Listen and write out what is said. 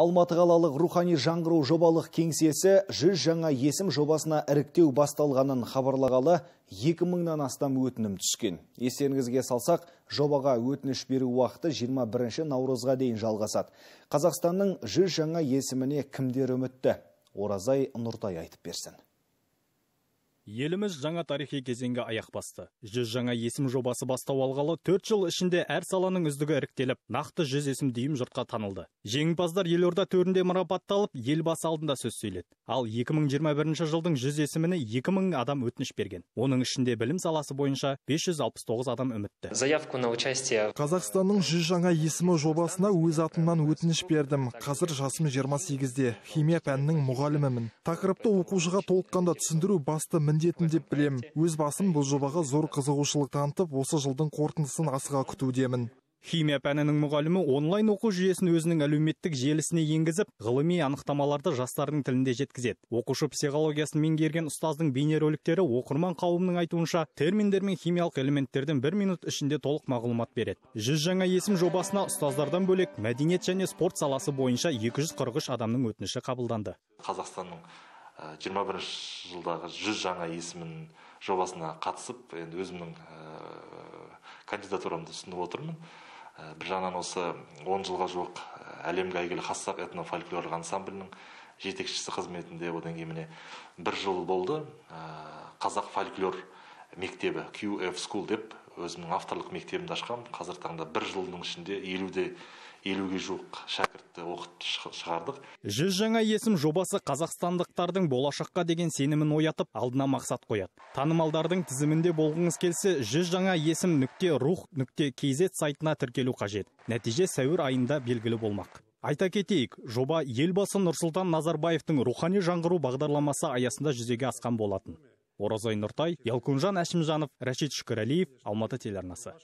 Алматы қалалық рухани жаңғыру жобалық кеңсесі жүз жаңа есім жобасына іріктеу басталғанын хабарлағалы 2000-нан астам өтінім түскен. Естеріңізге салсақ, жобаға өтініш беру уақыты 21 наурызға дейін жалғасады. Қазақстанның жүз жаңа есіміне кімдер үмітті? Оразай Нұртай айтып берсін еліміз жаңа тарихи кезеңге аяқ басты жүз жаңа есім жобасы бастау алғалы төрт жыл ішінде әр саланың үздігі іріктеліп нақты жүз есім дүйім жұртқа танылды жеңімпаздар елорда төрінде марапатталып елбасы алдында сөз сөйледі ал 2021 жылдың жүз есіміне 2000 адам өтініш берген оның ішінде білім саласы бойынша 569 адам үмітті заявку на участие қазақстанның жүз жаңа есімі жобасына өз атымнан өтініш бердім қазір жасым 28-де химия пәнінің мұғалімімін тақырыпты оқушыға толыққанда түсіндіру басты міндет міндетім деп білем. Өз басым бұл жобаға зор қызығушылық танытып, осы жылдың қорытындысын асыға күтудемін. Химия пәнінің мұғалімі онлайн оқу жүйесін өзінің әлеуметтік желісіне енгізіп, ғылыми анықтамаларды жастардың тілінде жеткізеді. Оқушы психологиясын меңгерген ұстаздың бейнероликтері оқырман қауымның айтуынша, терминдер мен химиялық элементтердің бір минут ішінде толық мағлұмат береді. Жүз жаңа есім жобасына ұстаздардан бөлек мәдениет және спорт саласы бойынша 243 адамның өтініші қабылданды. Қазақстанның Э, жиырма бірінші жылдағы жүз жаңа есімін жобасына қатысып енді өзімнің э, кандидатурамды ұсынып отырмын э, бір жағынан осы он жылға жуық әлемге әйгілі қазақ этнофольклорлық ансамблінің жетекшісі қызметінде одан кейін міне бір жыл болды қазақ фольклор мектебі qf school деп өзімнің авторлық мектебімді ашқам қазіргі таңда бір жылдың ішінде елуде, елуге жуық шәкіртті оқытып шығардық жүз жаңа есім жобасы қазақстандықтардың болашаққа деген сенімін оятып алдына мақсат қояды танымалдардың тізімінде болғыңыз келсе жүз жаңа есім нүкте рух нүкте kz сайтына тіркелу қажет нәтиже сәуір айында белгілі болмақ Айта кетейік, жоба елбасы Нұрсұлтан Назарбаевтың рухани жаңғыру бағдарламасы аясында жүзеге асқан болатын. оразай Нұртай, Ялкунжан Әшімжанов, рәшит Шүкірәлиев, Алматы телеарнасы.